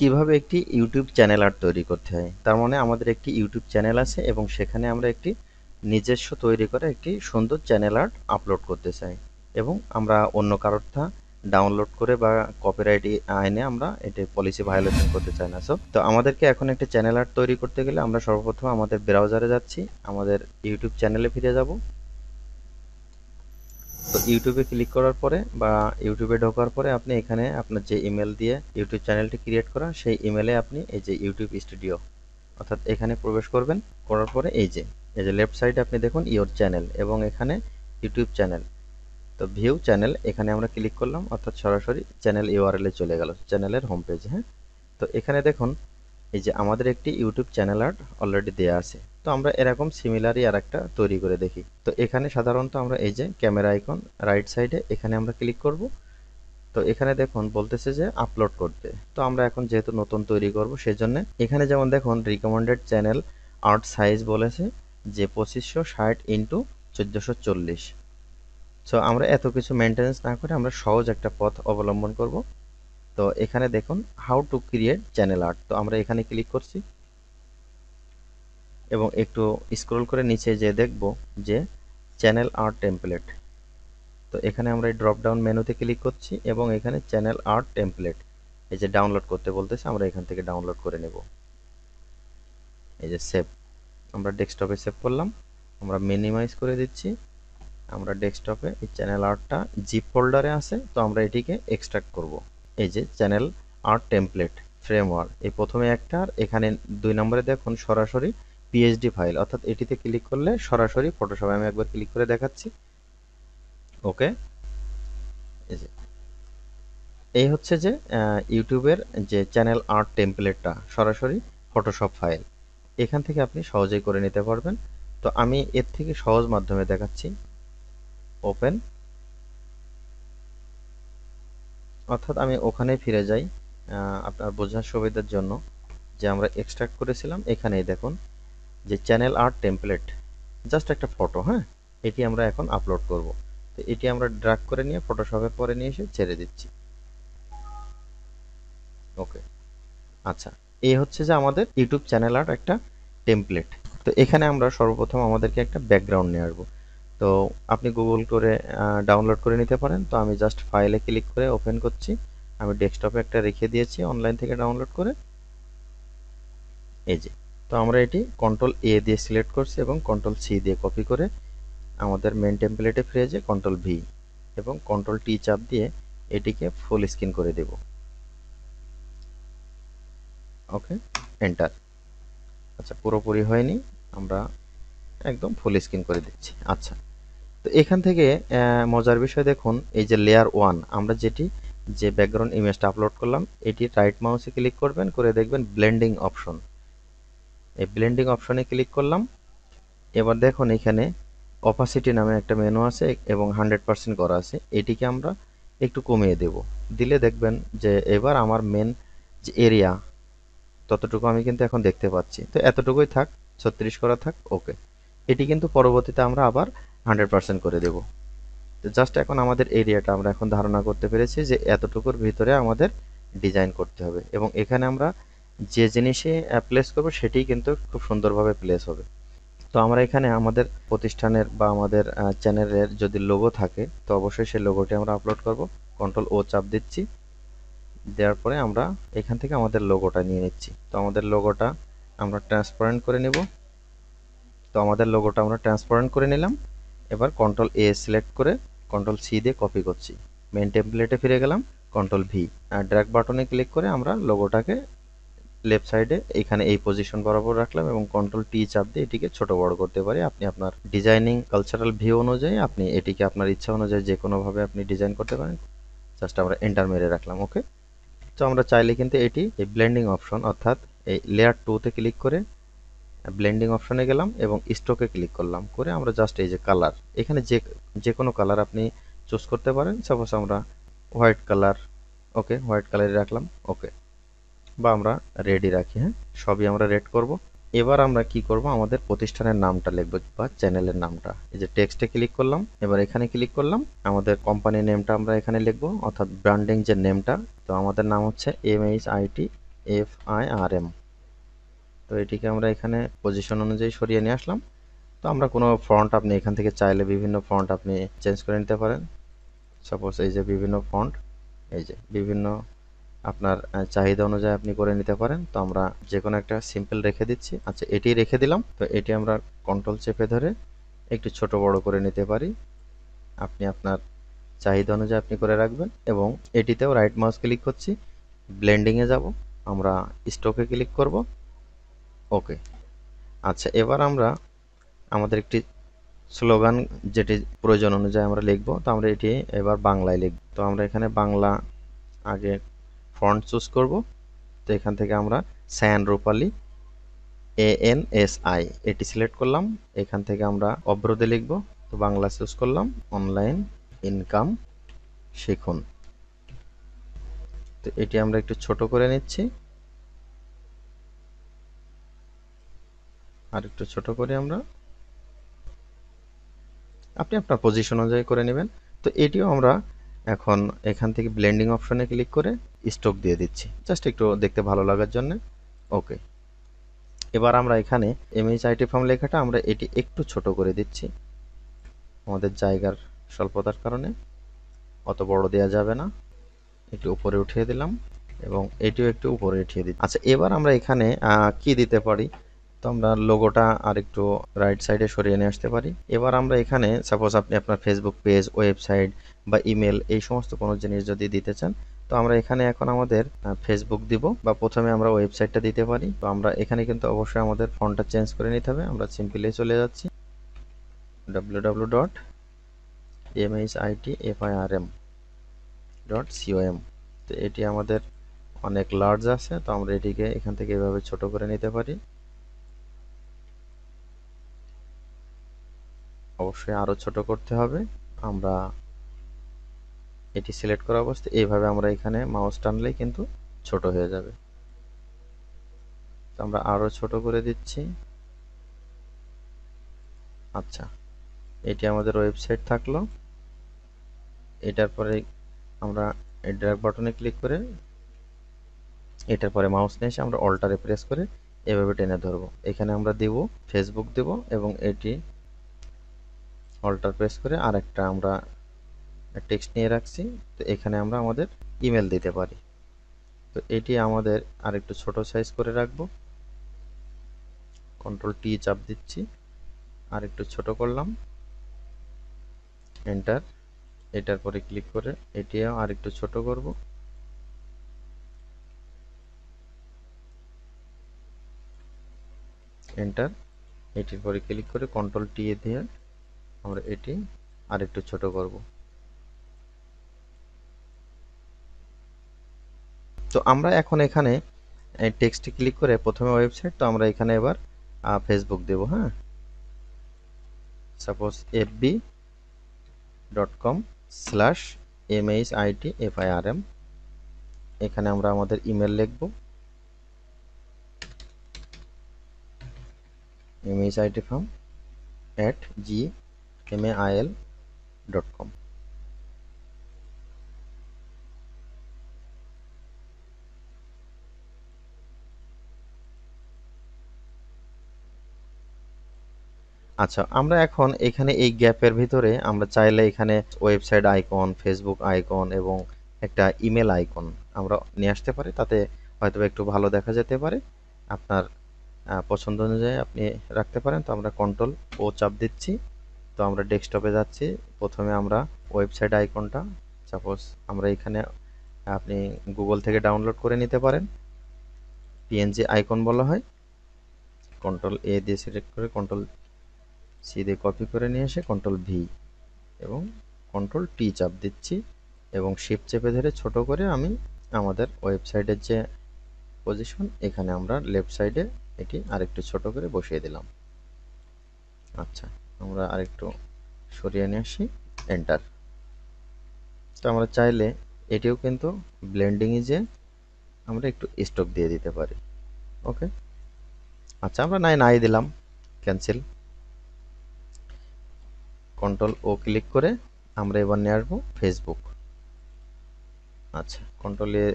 কিভাবে একটি YouTube channel art তৈরি করতে হয় তার মানে আমাদের একটি ইউটিউব চ্যানেল আছে এবং সেখানে আমরা একটি নিজস্ব তৈরি করে একটি সুন্দর চ্যানেল আর্ট আপলোড করতে চাই এবং আমরা অন্য থা ডাউনলোড করে বা কপিরাইট আইনে আমরা এটি পলিসি ভায়োলেশন করতে চাই না সো তো আমাদেরকে এখন একটা চ্যানেল আর্ট তৈরি করতে গেলে আমরা সর্বপ্রথম আমাদের ব্রাউজারে যাচ্ছি আমাদের ইউটিউব চ্যানেলে ফিরে যাব তো ইউটিউবে ক্লিক করার পরে বা ইউটিউবে ঢোকার পরে আপনি এখানে আপনার যে ইমেল দিয়ে ইউটিউব চ্যানেলটি ক্রিয়েট করা সেই ইমেলে আপনি এই যে ইউটিউব স্টুডিও অর্থাৎ এখানে প্রবেশ করবেন করার পরে এই যে এই যে লেফট সাইডে আপনি দেখুন ইয়োর চ্যানেল এবং এখানে ইউটিউব চ্যানেল তো ভিউ চ্যানেল এখানে আমরা ক্লিক করলাম অর্থাৎ সরাসরি চ্যানেল ইউআরএলে চলে গেল চ্যানেলের হোম পেজ হ্যাঁ তো এখানে দেখুন এই যে আমাদের একটি ইউটিউব চ্যানেল আর্ট অলরেডি দেওয়া আছে তো আমরা এরকম সিমিলারই আর একটা তৈরি করে দেখি তো এখানে সাধারণত আমরা এই যে ক্যামেরা আইকন রাইট সাইডে এখানে আমরা ক্লিক করব তো এখানে দেখুন বলতেছে যে আপলোড করতে তো আমরা এখন যেহেতু নতুন তৈরি করব সেজন্য এখানে যেমন দেখুন রিকমেন্ডেড চ্যানেল আর্ট সাইজ বলেছে যে পঁচিশশো ষাট ইন্টু চোদ্দোশো চল্লিশ সো আমরা এত কিছু মেনটেন্স না করে আমরা সহজ একটা পথ অবলম্বন করব তো এখানে দেখুন how to create channel art তো আমরা এখানে ক্লিক করছি এবং একটু স্ক্রল করে নিচে যে দেখব যে চ্যানেল আর্ট টেমপ্লেট তো এখানে আমরা এই ড্রপডাউন মেনুতে ক্লিক করছি এবং এখানে চ্যানেল আর্ট টেমপ্লেট এই যে ডাউনলোড করতে বলতেছে আমরা এখান থেকে ডাউনলোড করে নেব এই যে সেভ আমরা ডেস্কটপে সেভ করলাম আমরা মিনিমাইজ করে দিচ্ছি আমরা ডেস্কটপে এই চ্যানেল আর্টটা জিপ ফোল্ডারে আছে তো আমরা এটিকে এক্সট্রাক্ট করব এই যে চ্যানেল আর্ট টেমপ্লেট ফ্রেমওয়ার্ক এই প্রথমে একটা আর এখানে দুই নম্বরে দেখুন সরাসরি পিএইচডি ফাইল অর্থাৎ এটিতে ক্লিক করলে সরাসরি ফটোশপ আমি একবার ক্লিক করে দেখাচ্ছি ওকে এই হচ্ছে যে ইউটিউবের যে চ্যানেল আর্ট টেম্পলেটটা সরাসরি ফটোশপ ফাইল এখান থেকে আপনি সহজেই করে নিতে পারবেন তো আমি এর থেকে সহজ মাধ্যমে দেখাচ্ছি ওপেন অর্থাৎ আমি ওখানে ফিরে যাই আপনার বোঝার সুবিধার জন্য যে আমরা এক্সট্রাক্ট করেছিলাম এখানেই দেখুন যে চ্যানেল আর্ট টেমপ্লেট জাস্ট একটা ফটো হ্যাঁ এটি আমরা এখন আপলোড করব তো এটি আমরা ড্রাগ করে নিয়ে ফটোশপে পরে নিয়ে এসে ছেড়ে দিচ্ছি ওকে আচ্ছা এই হচ্ছে যে আমাদের ইউটিউব চ্যানেল আর্ট একটা টেমপ্লেট তো এখানে আমরা সর্বপ্রথম আমাদেরকে একটা ব্যাকগ্রাউন্ড নিয়ে আসবো তো আপনি গুগল করে ডাউনলোড করে নিতে পারেন তো আমি জাস্ট ফাইলে ক্লিক করে ওপেন করছি আমি ডেস্কটপে একটা রেখে দিয়েছি অনলাইন থেকে ডাউনলোড করে এই যে তো আমরা এটি কন্ট্রোল এ দিয়ে সিলেক্ট করছি এবং কন্ট্রোল সি দিয়ে কপি করে আমাদের মেন টেম্পলেটে ফিরে যে কন্ট্রোল ভি এবং কন্ট্রোল টি চাপ দিয়ে এটিকে ফুল স্ক্রিন করে দেব ওকে এন্টার আচ্ছা পুরোপুরি হয়নি আমরা একদম ফুল স্ক্রিন করে দিচ্ছি আচ্ছা তো এখান থেকে মজার বিষয় দেখুন এই যে লেয়ার ওয়ান আমরা যেটি যে ব্যাকগ্রাউন্ড ইমেজটা আপলোড করলাম এটি রাইট মাউসে ক্লিক করবেন করে দেখবেন ব্লেন্ডিং অপশন এই ব্লেন্ডিং অপশনে ক্লিক করলাম এবার দেখুন এখানে অপাসিটি নামে একটা মেনু আছে এবং হান্ড্রেড পারসেন্ট করা আছে এটিকে আমরা একটু কমিয়ে দেব দিলে দেখবেন যে এবার আমার মেন যে এরিয়া ততটুকু আমি কিন্তু এখন দেখতে পাচ্ছি তো এতটুকুই থাক ছত্রিশ করা থাক ওকে এটি কিন্তু পরবর্তীতে আমরা আবার হান্ড্রেড পারসেন্ট করে দেব তো জাস্ট এখন আমাদের এরিয়াটা আমরা এখন ধারণা করতে পেরেছি যে এতটুকুর ভিতরে আমাদের ডিজাইন করতে হবে এবং এখানে আমরা যে জিনিসে প্লেস করব সেটি কিন্তু খুব সুন্দরভাবে প্লেস হবে তো আমরা এখানে আমাদের প্রতিষ্ঠানের বা আমাদের চ্যানেলের যদি লোগো থাকে তো অবশ্যই সেই লোগোটি আমরা আপলোড করব কন্ট্রোল ও চাপ দিচ্ছি দেওয়ার পরে আমরা এখান থেকে আমাদের লোগোটা নিয়ে নিচ্ছি তো আমাদের লোগোটা আমরা ট্রান্সপারেন্ট করে নেব তো আমাদের লোগোটা আমরা ট্রান্সপারেন্ট করে নিলাম এবার কন্ট্রোল এ সিলেক্ট করে কন্ট্রোল সি দিয়ে কপি করছি মেন টেম্পলেটে ফিরে গেলাম কন্ট্রোল ভি আর ড্র্যাগ বাটনে ক্লিক করে আমরা লোগোটাকে লেফট সাইডে এখানে এই পজিশন বরাবর রাখলাম এবং কন্ট্রোল টি চাপ দিয়ে এটিকে ছোট বড় করতে পারি আপনি আপনার ডিজাইনিং কালচারাল ভিউ অনুযায়ী আপনি এটিকে আপনার ইচ্ছা অনুযায়ী যে কোনোভাবে আপনি ডিজাইন করতে পারেন জাস্ট আমরা এন্টার মেরে রাখলাম ওকে তো আমরা চাইলে কিন্তু এটি এই ব্লেন্ডিং অপশন অর্থাৎ এই লেয়ার টুতে ক্লিক করে ব্লেন্ডিং অপশনে গেলাম এবং স্টোকে ক্লিক করলাম করে আমরা জাস্ট এই যে কালার এখানে যে যে কোনো কালার আপনি চুজ করতে পারেন সাপোজ আমরা হোয়াইট কালার ওকে হোয়াইট কালারে রাখলাম ওকে বা আমরা রেডি রাখি হ্যাঁ সবই আমরা রেড করব এবার আমরা কি করব আমাদের প্রতিষ্ঠানের নামটা লিখব বা চ্যানেলের নামটা এই যে টেক্সটে ক্লিক করলাম এবার এখানে ক্লিক করলাম আমাদের কোম্পানি নেমটা আমরা এখানে লিখব অর্থাৎ ব্র্যান্ডিং যে নেমটা তো আমাদের নাম হচ্ছে M H IT F I R M তো এটিকে আমরা এখানে পজিশন অনুযায়ী সরিয়ে নিয়ে আসলাম তো আমরা কোনো ফন্ট আপনি এখান থেকে চাইলে বিভিন্ন ফন্ট আপনি চেঞ্জ করে নিতে পারেন সাপোজ এই যে বিভিন্ন ফন্ট এই যে বিভিন্ন আপনার চাহিদা অনুযায়ী আপনি করে নিতে পারেন তো আমরা যে কোনো একটা সিম্পল রেখে দিচ্ছি আচ্ছা এটি রেখে দিলাম তো এটি আমরা কন্ট্রোল চেপে ধরে একটু ছোট বড় করে নিতে পারি আপনি আপনার চাহিদা অনুযায়ী আপনি করে রাখবেন এবং এটিতেও রাইট মাউস ক্লিক করছি ব্লেন্ডিংয়ে যাব আমরা স্টোকে ক্লিক করব ওকে আচ্ছা এবার আমরা আমাদের একটি স্লোগান যেটি প্রয়োজন অনুযায়ী আমরা লিখব তো আমরা এটি এবার বাংলায় লিখব তো আমরা এখানে বাংলা আগে ফন্ট চুজ করব তো এখান থেকে আমরা স্যান রূপালি এ এন এস আই এটি সিলেক্ট করলাম এখান থেকে আমরা অব্রদে লিখব তো বাংলা চুজ করলাম অনলাইন ইনকাম শিখুন তো এটি আমরা একটু ছোট করে নিচ্ছি আর একটু ছোট করে আমরা আপনি আপনার পজিশন অনুযায়ী করে নেবেন তো এটিও আমরা এখন এখান থেকে ব্লেন্ডিং অপশনে ক্লিক করে স্টোক দিয়ে দিচ্ছি জাস্ট একটু দেখতে ভালো লাগার জন্য ওকে এবার আমরা এখানে আইটি ফর্ম লেখাটা আমরা এটি একটু ছোট করে দিচ্ছি আমাদের জায়গার স্বল্পতার কারণে অত বড় দেওয়া যাবে না একটু উপরে উঠিয়ে দিলাম এবং এটিও একটু উপরে উঠিয়ে দিচ্ছি আচ্ছা এবার আমরা এখানে কি দিতে পারি তো আমরা লোগোটা আর একটু রাইট সাইডে সরিয়ে নিয়ে আসতে পারি এবার আমরা এখানে সাপোজ আপনি আপনার ফেসবুক পেজ ওয়েবসাইট বা ইমেল এই সমস্ত কোনো জিনিস যদি দিতে চান তো আমরা এখানে এখন আমাদের ফেসবুক দিব বা প্রথমে আমরা ওয়েবসাইটটা দিতে পারি তো আমরা এখানে কিন্তু অবশ্যই আমাদের ফোনটা চেঞ্জ করে নিতে হবে আমরা সিম্পলি চলে যাচ্ছি ডাব্লিউ ডট এফআইআরএম ডট তো এটি আমাদের অনেক লার্জ আছে তো আমরা এটিকে এখান থেকে এভাবে ছোট করে নিতে পারি অবশ্যই আরও ছোট করতে হবে আমরা এটি সিলেক্ট করা অবস্থায় এইভাবে আমরা এখানে মাউস টানলেই কিন্তু ছোট হয়ে যাবে আমরা আরও ছোট করে দিচ্ছি আচ্ছা এটি আমাদের ওয়েবসাইট থাকলো এটার পরে আমরা ড্র্যাগ বাটনে ক্লিক করে এটার পরে মাউস নিয়ে এসে আমরা অল্টারে প্রেস করে এভাবে টেনে ধরবো এখানে আমরা দেব ফেসবুক দেব এবং এটি অল্টার প্রেস করে আরেকটা আমরা টেক্সট নিয়ে রাখছি তো এখানে আমরা আমাদের ইমেল দিতে পারি তো এটি আমাদের আরেকটু ছোট সাইজ করে রাখবো কন্ট্রোল টি চাপ দিচ্ছি আর একটু ছোট করলাম এন্টার এটার পরে ক্লিক করে এটিও আর একটু ছোট করব এন্টার এটির পরে ক্লিক করে কন্ট্রোল টি দিয়ে আমরা এটি আর একটু ছোট করবো তো আমরা এখন এখানে টেক্সট ক্লিক করে প্রথমে ওয়েবসাইট তো আমরা এখানে এবার ফেসবুক দেব হ্যাঁ suppose F B dot com slash MH IT M এখানে আমরা আমাদের ইমেল লিখব MH IT firm at G M A I L dot com আচ্ছা আমরা এখন এখানে এই গ্যাপের ভিতরে আমরা চাইলে এখানে ওয়েবসাইট আইকন ফেসবুক আইকন এবং একটা ইমেল আইকন আমরা নিয়ে আসতে পারি তাতে হয়তো একটু ভালো দেখা যেতে পারে আপনার পছন্দ অনুযায়ী আপনি রাখতে পারেন তো আমরা কন্ট্রোল ও চাপ দিচ্ছি তো আমরা ডেস্কটপে যাচ্ছি প্রথমে আমরা ওয়েবসাইট আইকনটা সাপোজ আমরা এখানে আপনি গুগল থেকে ডাউনলোড করে নিতে পারেন পিএনজি আইকন বলা হয় কন্ট্রোল এ দিয়ে সিলেক্ট করে কন্ট্রোল সি দিয়ে কপি করে নিয়ে এসে কন্ট্রোল ভি এবং কন্ট্রোল টি চাপ দিচ্ছি এবং শিপ চেপে ধরে ছোট করে আমি আমাদের ওয়েবসাইটের যে পজিশন এখানে আমরা লেফট সাইডে এটি আরেকটু ছোট করে বসিয়ে দিলাম আচ্ছা আমরা আরেকটু সরিয়ে নিয়ে আসি এন্টার তো আমরা চাইলে এটিও কিন্তু ব্লেন্ডিংয়ে যে আমরা একটু স্টপ দিয়ে দিতে পারি ওকে আচ্ছা আমরা নাই নাই দিলাম ক্যান্সেল কন্ট্রোল ও ক্লিক করে আমরা এবার নিয়ে আসবো ফেসবুক আচ্ছা control A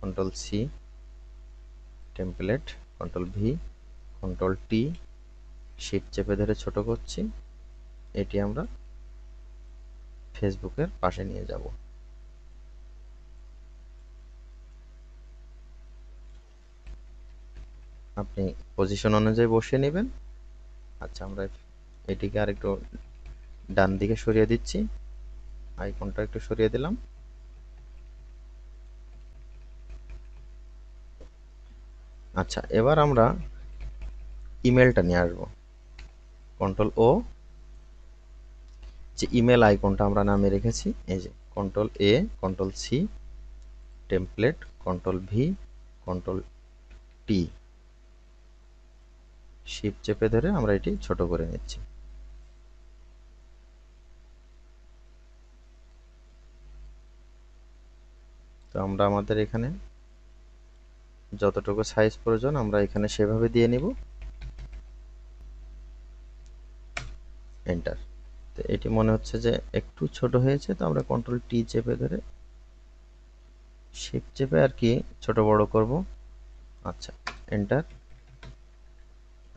control C template control V control T shift চেপে ধরে ছোট করছি এটি আমরা ফেসবুকের পাশে নিয়ে যাব আপনি পজিশন অনুযায়ী বসিয়ে নেবেন আচ্ছা আমরা এটিকে আরেকটু ডান দিকে সরিয়ে দিচ্ছি আইকনটা একটু সরিয়ে দিলাম আচ্ছা এবার আমরা ইমেলটা নিয়ে আসবো কন্ট্রোল ও যে ইমেল আইকনটা আমরা নামে রেখেছি এই যে control A control C template control V control T shift চেপে ধরে আমরা এটি ছোট করে নিচ্ছি তো আমরা আমাদের এখানে যতটুকু সাইজ প্রয়োজন আমরা এখানে সেভাবে দিয়ে নিব এন্টার তো এটি মনে হচ্ছে যে একটু ছোট হয়েছে তো আমরা কন্ট্রোল টি চেপে ধরে শিফট চেপে আর কি ছোট বড় করব আচ্ছা এন্টার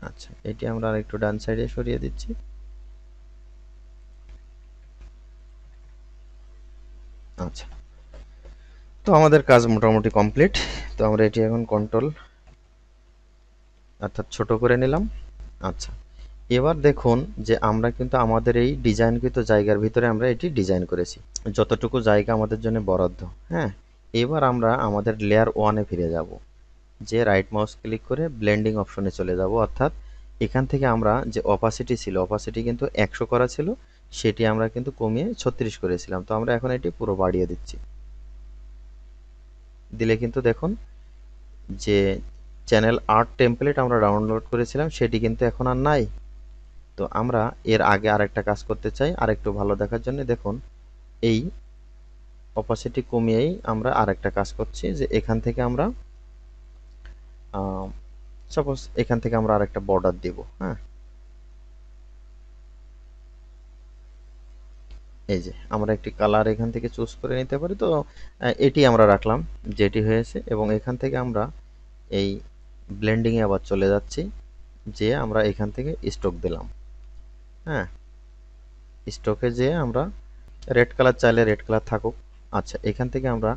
আচ্ছা এটি আমরা আর একটু ডান সাইডে সরিয়ে দিচ্ছি আচ্ছা তো আমাদের কাজ মোটামুটি কমপ্লিট তো আমরা এটি এখন কন্ট্রোল অর্থাৎ ছোট করে নিলাম আচ্ছা এবার দেখুন যে আমরা কিন্তু আমাদের এই ডিজাইনকৃত জায়গার ভিতরে আমরা এটি ডিজাইন করেছি যতটুকু জায়গা আমাদের জন্য বরাদ্দ হ্যাঁ এবার আমরা আমাদের লেয়ার ওয়ানে ফিরে যাব যে রাইট মাউস ক্লিক করে ব্লেন্ডিং অপশনে চলে যাব অর্থাৎ এখান থেকে আমরা যে অপাসিটি ছিল অপাসিটি কিন্তু একশো করা ছিল সেটি আমরা কিন্তু কমিয়ে ছত্রিশ করেছিলাম তো আমরা এখন এটি পুরো বাড়িয়ে দিচ্ছি দিলে কিন্তু দেখুন যে চ্যানেল আর্ট টেমপ্লেট আমরা ডাউনলোড করেছিলাম সেটি কিন্তু এখন আর নাই তো আমরা এর আগে আরেকটা কাজ করতে চাই আরেকটু ভালো দেখার জন্য দেখুন এই অপাসিটি কমিয়েই আমরা আরেকটা কাজ করছি যে এখান থেকে আমরা সাপোজ এখান থেকে আমরা আরেকটা বর্ডার দেব হ্যাঁ এই যে আমরা একটি কালার এখান থেকে চুজ করে নিতে পারি তো এটি আমরা রাখলাম যেটি হয়েছে এবং এখান থেকে আমরা এই ব্লেন্ডিংয়ে আবার চলে যাচ্ছি যে আমরা এখান থেকে স্টক দিলাম হ্যাঁ স্টকে যে আমরা রেড কালার চাইলে রেড কালার থাকুক আচ্ছা এখান থেকে আমরা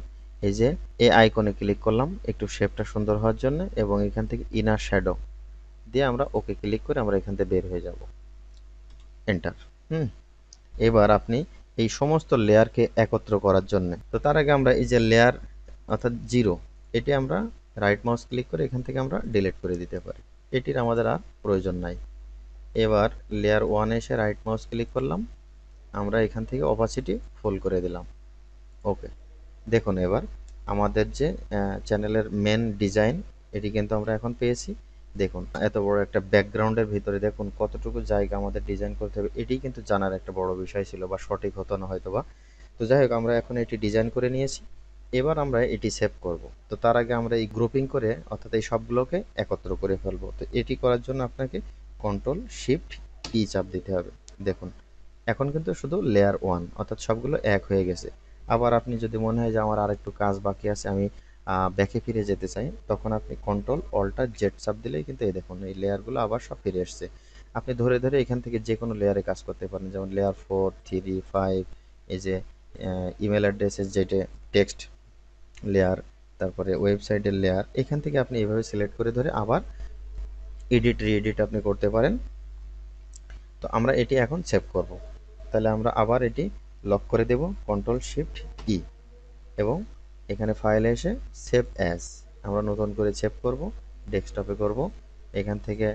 এই যে এ আইকনে ক্লিক করলাম একটু শেপটা সুন্দর হওয়ার জন্য এবং এখান থেকে ইনার শ্যাডো দিয়ে আমরা ওকে ক্লিক করে আমরা এখান থেকে বের হয়ে যাব এন্টার হুম এবার আপনি এই সমস্ত লেয়ারকে একত্র করার জন্য তো তার আগে আমরা এই যে লেয়ার অর্থাৎ জিরো এটি আমরা রাইট মাউস ক্লিক করে এখান থেকে আমরা ডিলিট করে দিতে পারি এটির আমাদের আর প্রয়োজন নাই এবার লেয়ার ওয়ানে এসে রাইট মাউস ক্লিক করলাম আমরা এখান থেকে অপাসিটি ফুল করে দিলাম ওকে দেখুন এবার আমাদের যে চ্যানেলের মেন ডিজাইন এটি কিন্তু আমরা এখন পেয়েছি দেখুন এত বড় একটা ব্যাকগ্রাউন্ডের ভিতরে দেখুন কতটুকু জায়গা আমাদের ডিজাইন করতে হবে এটি কিন্তু জানার একটা বড় বিষয় ছিল বা সঠিক হতো না হয়তো বা তো যাই হোক আমরা এখন এটি ডিজাইন করে নিয়েছি এবার আমরা এটি সেভ করব তো তার আগে আমরা এই গ্রুপিং করে অর্থাৎ এই সবগুলোকে একত্র করে ফেলবো তো এটি করার জন্য আপনাকে কন্ট্রোল শিফট ই চাপ দিতে হবে দেখুন এখন কিন্তু শুধু লেয়ার ওয়ান অর্থাৎ সবগুলো এক হয়ে গেছে আবার আপনি যদি মনে হয় যে আমার আর একটু কাজ বাকি আছে আমি ব্যাকে ফিরে যেতে চাই তখন আপনি কন্ট্রোল অল্টার জেড চাপ দিলেই কিন্তু এই দেখুন এই লেয়ারগুলো আবার সব ফিরে এসছে আপনি ধরে ধরে এখান থেকে যে কোনো লেয়ারে কাজ করতে পারেন যেমন লেয়ার ফোর থ্রি ফাইভ এই যে ইমেল অ্যাড্রেসের যে টেক্সট লেয়ার তারপরে ওয়েবসাইটের লেয়ার এখান থেকে আপনি এভাবে সিলেক্ট করে ধরে আবার এডিট রিএডিট আপনি করতে পারেন তো আমরা এটি এখন সেভ করব তাহলে আমরা আবার এটি লক করে দেব কন্ট্রোল শিফট ই এবং এখানে ফাইলে এসে সেভ অ্যাস আমরা নতুন করে সেভ করব ডেস্কটপে করব এখান থেকে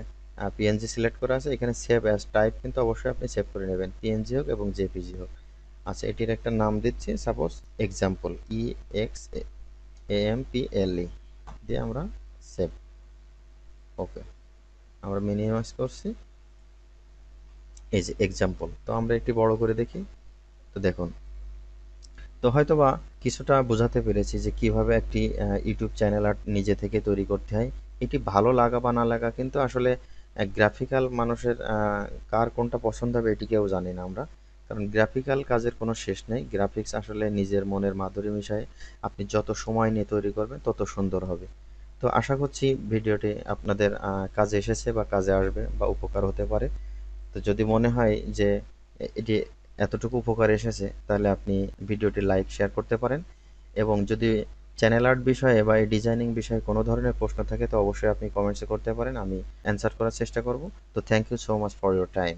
পিএনজি সিলেক্ট করা আছে এখানে সেভ অ্যাস টাইপ কিন্তু অবশ্যই আপনি সেভ করে নেবেন পিএনজি হোক এবং জেপিজি হোক আচ্ছা এটির একটা নাম দিচ্ছি suppose example E X M P L E দিয়ে আমরা সেভ ওকে আমরা মিনিমাইজ করছি এই যে এক্সাম্পল তো আমরা একটি বড় করে দেখি তো দেখুন তো হয়তো বা কিছুটা বোঝাতে পেরেছি যে কিভাবে একটি ইউটিউব চ্যানেল আর্ট নিজে থেকে তৈরি করতে হয় এটি ভালো লাগা বা না লাগা কিন্তু আসলে গ্রাফিক্যাল মানুষের কার কোনটা পছন্দ হবে এটিকেও জানি না আমরা কারণ গ্রাফিক্যাল কাজের কোনো শেষ নেই গ্রাফিক্স আসলে নিজের মনের মাধুরী মিশায় আপনি যত সময় নিয়ে তৈরি করবেন তত সুন্দর হবে তো আশা করছি ভিডিওটি আপনাদের কাজে এসেছে বা কাজে আসবে বা উপকার হতে পারে তো যদি মনে হয় যে এটি এতটুকু উপকার এসেছে তাহলে আপনি ভিডিওটি লাইক শেয়ার করতে পারেন এবং যদি চ্যানেল আর্ট বিষয়ে বা এই ডিজাইনিং বিষয়ে কোনো ধরনের প্রশ্ন থাকে তো অবশ্যই আপনি কমেন্টসে করতে পারেন আমি অ্যান্সার করার চেষ্টা করব তো thank you so much for your time